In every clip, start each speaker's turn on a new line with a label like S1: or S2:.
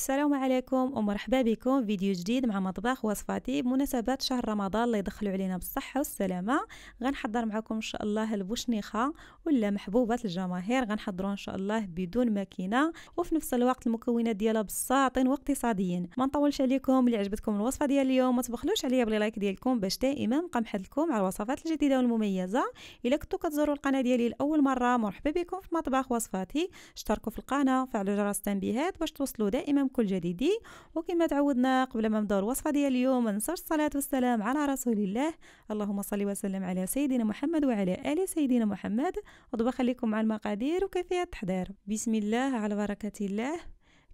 S1: السلام عليكم ومرحبا بكم فيديو جديد مع مطبخ وصفاتي بمناسبة شهر رمضان اللي يدخلوا علينا بالصحة والسلامة غنحضر معكم ان شاء الله البوشنيخة ولا محبوبات الجماهير غنحضروا ان شاء الله بدون ماكينة وفي نفس الوقت المكونات ديالها بساطين واقتصاديين ما نطولش عليكم اللي عجبتكم الوصفة ديال اليوم ما تبخلوش عليا باللايك ديالكم باش دائما نبقى لكم على الوصفات الجديدة والمميزة الا كنتو كتزوروا القناة ديالي لاول مرة مرحبا بكم في مطبخ وصفاتي اشتركوا في القناة وفعلوا جرس التنبيهات باش توصلوا دائما كل جديد وكما تعودنا قبل ما نبداو الوصفه ديال اليوم ما الصلاه والسلام على رسول الله اللهم صل وسلم على سيدنا محمد وعلى ال سيدنا محمد ودابا خليكم مع المقادير وكيفيه التحضير بسم الله على بركه الله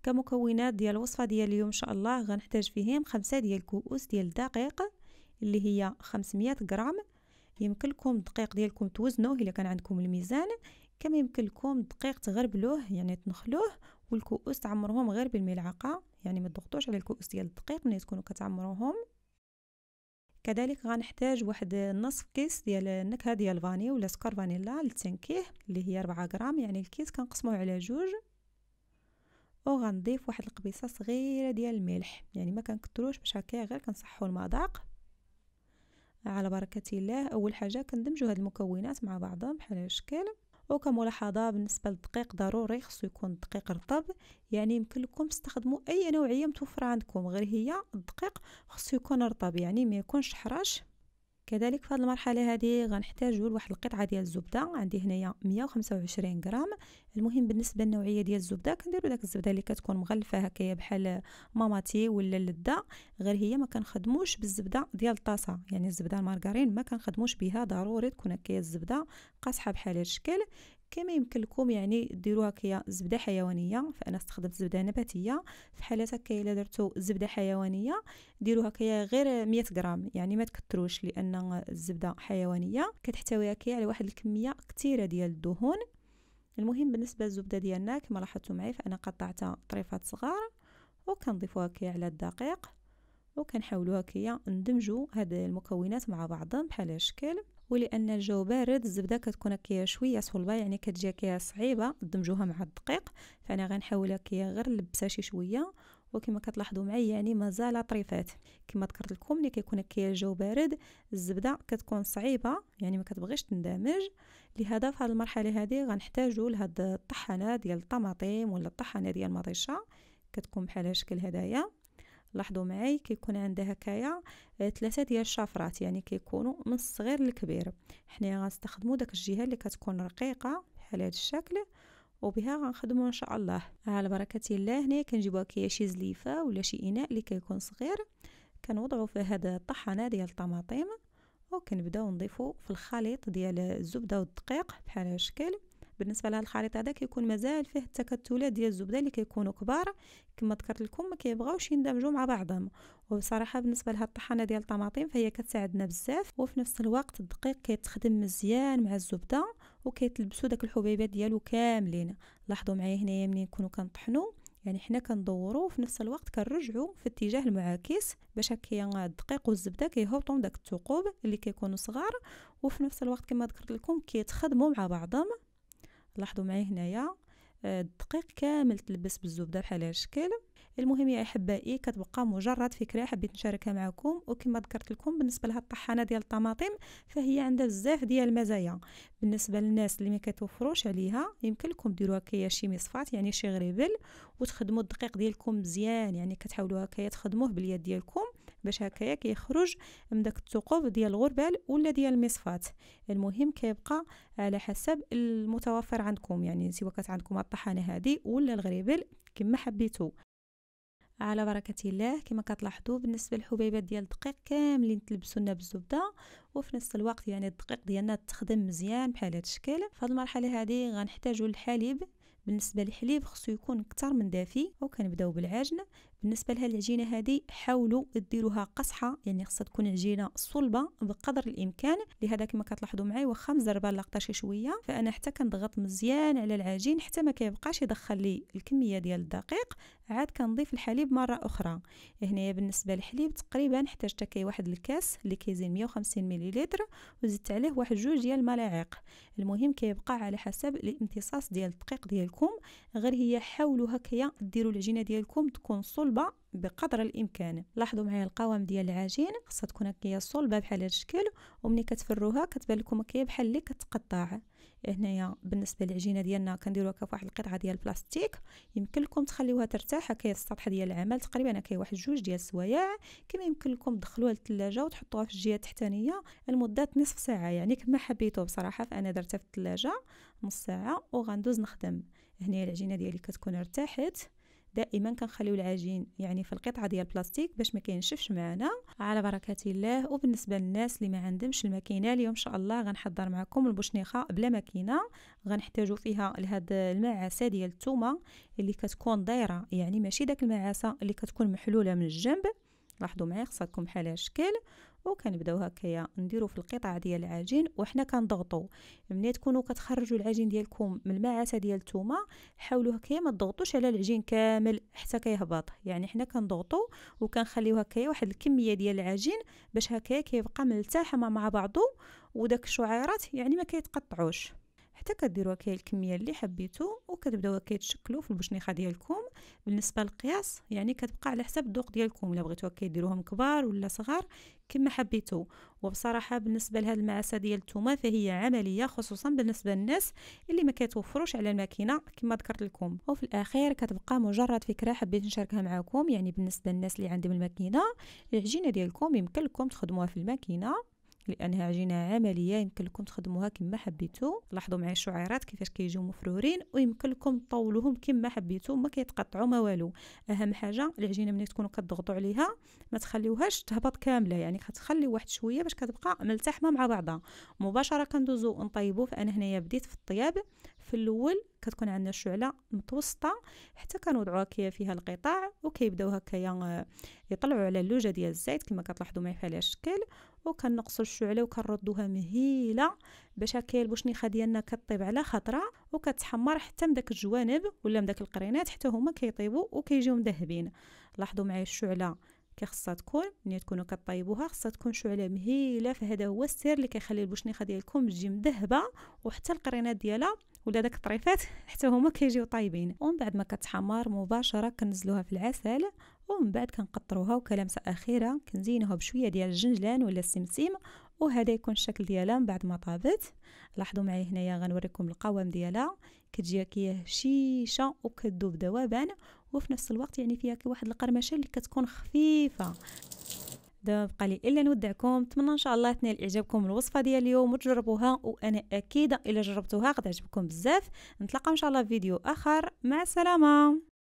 S1: كمكونات ديال الوصفه ديال اليوم ان شاء الله غنحتاج فيهم خمسة ديال كؤوس ديال الدقيق اللي هي 500 غرام يمكن لكم الدقيق ديالكم توزنوه الا كان عندكم الميزان كما يمكن لكم الدقيق تغربلوه يعني تنخلوه والكؤوس تعمروهم غير بالملعقه يعني ما تضغطوش على الكؤوس ديال الدقيق ملي تكونوا كتعمروهم كذلك غنحتاج واحد نصف كيس ديال النكهه ديال الفاني ولا سكر فانيلا للتنكيه اللي هي 4 غرام يعني الكيس كنقسموه على جوج وغنضيف واحد القبيصه صغيره ديال الملح يعني ما كنكثروش باش هكا غير كنصحوا المذاق على بركه الله اول حاجه كندمجوا هاد المكونات مع بعضهم بحال هاد الشكل وكملاحظة بالنسبة للدقيق ضروري خصو يكون الدقيق رطب يعني يمكن لكم تستخدموا أي نوعية متوفرة عندكم غير هي الدقيق خصو يكون رطب يعني ما يكونش حراش كذلك في هذه المرحله هذه غنحتاجوا لواحد القطعه ديال الزبده عندي هنايا 125 غرام المهم بالنسبه للنوعيه ديال الزبده كنديروا داك الزبده اللي كتكون مغلفه هكايا بحال ماماتي ولا اللده غير هي ما كنخدموش بالزبده ديال الطاسه يعني الزبده المارغرين ما كنخدموش بها ضروري تكون هكايا الزبده قاصحه بحال هذا الشكل كما يمكن لكم يعني ديروها كي زبده حيوانيه فانا استخدمت زبده نباتيه في حالات هكا الا درتو زبده حيوانيه ديروها كي غير 100 غرام يعني ما تكثروش لان الزبده حيوانيه كتحتوي كي على واحد الكميه كثيره ديال الدهون المهم بالنسبه للزبده ديالنا كما لاحظتوا معي فانا قطعتها طريفات صغار وكنضيفوها كي على الدقيق وكنحاولوها كي ندمجوا هاد المكونات مع بعضهم بحال هالشكل ولان الجو بارد الزبده كتكون هكا شويه صلبه يعني كتجي هكا صعيبه دمجوها مع الدقيق فانا غنحاول هكا غير نلبسها شي شويه وكما كتلاحظوا معي يعني مازال طريفات كما ذكرت لكم ملي كيكون هكا الجو بارد الزبده كتكون صعيبه يعني ما كتبغيش تندمج لهذا في هذه المرحله هذه غنحتاجوا لهاد الطحانه ديال الطماطم ولا الطحانه ديال المطيشه كتكون بحال الشكل هدايا لاحظوا معي كيكون عندها هكايا آه، ثلاثه ديال الشفرات يعني كيكونوا من الصغير للكبير حنايا غنستخدموا داك الجهه اللي كتكون رقيقه بحال هذا الشكل وبها غنخدموا ان شاء الله آه، على بركه الله هنايا كنجيبوا كي شي زليفه ولا شي اناء اللي كيكون صغير كنوضعوا في هذا الطحانه ديال الطماطم وكنبداو نضيفو في الخليط ديال الزبده والدقيق بحال هذا الشكل بالنسبه لهذا الخليط هذا كيكون مازال فيه التكتلات ديال الزبده اللي كيكونوا كبار كما ذكرت لكم ما كيبغاوش يندمجوا مع بعضهم وبصراحه بالنسبه لهاد الطحانه ديال الطماطم فهي كتساعدنا بزاف وفي نفس الوقت الدقيق كيتخدم مزيان مع الزبده وكيتلبسوا داك الحبيبات ديالو كاملين لاحظوا معايا هنايا منين نكونوا كنطحنوا يعني حنا كندورو وفي نفس الوقت كنرجعو في اتجاه المعاكس باش هكا الدقيق والزبده كيهبطوا من داك الثقوب اللي كيكونوا صغار وفي نفس الوقت كما ذكرت لكم كيتخدموا مع بعضهم لاحظوا معي هنايا الدقيق آه، كامل تلبس بالزبده بحال هذا الشكل المهم يا احبائي كتبقى مجرد فكره حبيت نشاركها معكم وكما ذكرت لكم بالنسبه لهاد الطحانه ديال الطماطم فهي عندها بزاف ديال المزايا بالنسبه للناس اللي ما كتوفروش عليها يمكن لكم ديروها كيا شي مصفات يعني شي غريبل وتخدموا الدقيق ديالكم مزيان يعني كتحاولوا هكايا تخدموه باليد ديالكم باش هكايا كيخرج من داك الثقوب ديال الغربال ولا ديال المصفات المهم كيبقى على حسب المتوفر عندكم يعني سواء كانت عندكم الطحانه هذه ولا الغريبل كما حبيتو على بركة الله كما كتلاحظوا بالنسبة للحبيبات ديال الدقيق كاملين تلبسوا لنا بالزبدة وفي نفس الوقت يعني الدقيق ديالنا تخدم مزيان بحال هذا الشكل في هذه المرحلة هذه غنحتاجوا الحليب بالنسبه للحليب خصو يكون اكثر من دافي وكنبداو بالعجن بالنسبه لها العجينه هذه حاولوا ديروها قصحه يعني خصها تكون عجينه صلبه بقدر الامكان لهذا كما كتلاحظوا معايا واخا مزربه لاقطه شي شويه فانا حتى كنضغط مزيان على العجين حتى ما كيبقاش يدخل لي الكميه ديال الدقيق عاد كنضيف الحليب مره اخرى هنايا بالنسبه للحليب تقريبا احتاجت كي واحد الكاس اللي كيزين 150 مليلتر وزدت عليه واحد جوج ديال الملاعق المهم كيبقى على حسب الامتصاص ديال الدقيق ديالكم غير هي حاولوا هكايا ديروا العجينه ديالكم تكون صلبه صلبه بقدر الامكان لاحظوا معايا القوام ديال العجين خاصها تكون هكايا صلبه بحال هذا الشكل وملي كتفروها كتبان لكم هكايا بحال اللي كتقطع إيه، هنايا بالنسبه للعجينه ديالنا كنديروها هكا فواحد القطعه ديال البلاستيك يمكن لكم تخليوها ترتاح هكايا السطح ديال العمل تقريبا هكايا واحد جوج ديال السوايع كما يمكن لكم تدخلوها للثلاجه وتحطوها في الجهه التحتانيه لمده نصف ساعه يعني كما حبيتو بصراحه فانا درتها في الثلاجه نص ساعه وغندوز نخدم هنايا العجينه ديالي كتكون ارتاحت دائما كنخليو العجين يعني في القطعه ديال البلاستيك باش ما كينشفش معنا على بركه الله وبالنسبه للناس اللي ما عندهمش الماكينه اليوم ان شاء الله غنحضر معكم البوشنيخه بلا ماكينه غنحتاجو فيها لهاد المعاسه ديال الثومه اللي كتكون دايره يعني ماشي داك المعاسه اللي كتكون محلوله من الجنب لاحظوا معايا خصها تكون بحال أو وكنبداو هكايا نديرو في القطعه ديال العجين وحنا كنضغطو ملي تكونوا كتخرجوا العجين ديالكم من المعاسه ديال الثومه حاولوا هكايا ما تضغطوش على العجين كامل حتى كيهبط يعني حنا كنضغطو وكنخليو هكايا واحد الكميه ديال العجين باش هكايا كيبقى ملتحم مع بعضو وداك الشعيرات يعني ما كيتقطعوش حتى كديروا كي الكميه اللي حبيتو وكتبداو كيتشكلوا في البشنيخه ديالكم بالنسبه للقياس يعني كتبقى على حسب الذوق ديالكم الا بغيتو كيديروهم كبار ولا صغار كما حبيتو وبصراحه بالنسبه لهاد المعاسه ديال الثومه فهي عمليه خصوصا بالنسبه للناس اللي ما كيتوفروش على الماكينه كما ذكرت لكم وفي الاخير كتبقى مجرد فكره حبيت نشاركها معكم يعني بالنسبه للناس اللي عندهم الماكينه العجينه ديالكم يمكن لكم تخدموها في الماكينه لانها عجينه عمليه يمكن لكم تخدموها كما حبيتو لاحظوا معايا الشعيرات كيفاش كيجيو مفرورين ويمكن لكم طولوهم كما حبيتو ما كيتقطعوا ما والو اهم حاجه العجينه ملي تكونوا كتضغطوا عليها ما تخليوهاش تهبط كامله يعني كتخلي واحد شويه باش كتبقى ملتحمه مع بعضها مباشره كندوزو نطيبو فانا هنايا بديت في الطياب في الاول كتكون عندنا الشعله متوسطه حتى كنوضعوها كيا فيها القطاع وكيبداو هكا يطلعوا على اللوجه ديال الزيت كما كتلاحظوا معايا فيها الشكل وكنقصوا الشعله وكنردوها مهيله باش هكايا البشنيخة ديالنا كطيب على خطره وكتحمر حتى من داك الجوانب ولا من داك القرينات حتى هما كيطيبوا وكيجيو مذهبين لاحظوا معايا الشعله كيخصها تكون ملي تكونوا كطيبوها خصها تكون شعله مهيله فهذا هو السر اللي كيخلي البشنيخة ديالكم تجي مذهبه وحتى القرينات ديالها ولا داك الطريفات حتى هما كيجيو طايبين ومن بعد ما كتحمر مباشره كنزلوها في العسل ومن بعد كنقطروها وكلمسه اخيره كنزينوها بشويه ديال الجنجلان ولا السمسم وهذا يكون الشكل ديالها من بعد ما طابت لاحظوا معايا هنايا غنوريكم القوام ديالها كتجي كي شيشه وكتذوب ذوبان وفي نفس الوقت يعني فيها كي واحد القرمشه اللي كتكون خفيفه وحده بقى لي الا نودعكم نتمنى ان شاء الله تنال اعجابكم الوصفه ديال اليوم وتجربوها وانا اكيده الا جربتوها غتعجبكم بزاف نتلاقاو ان شاء الله في فيديو اخر مع السلامه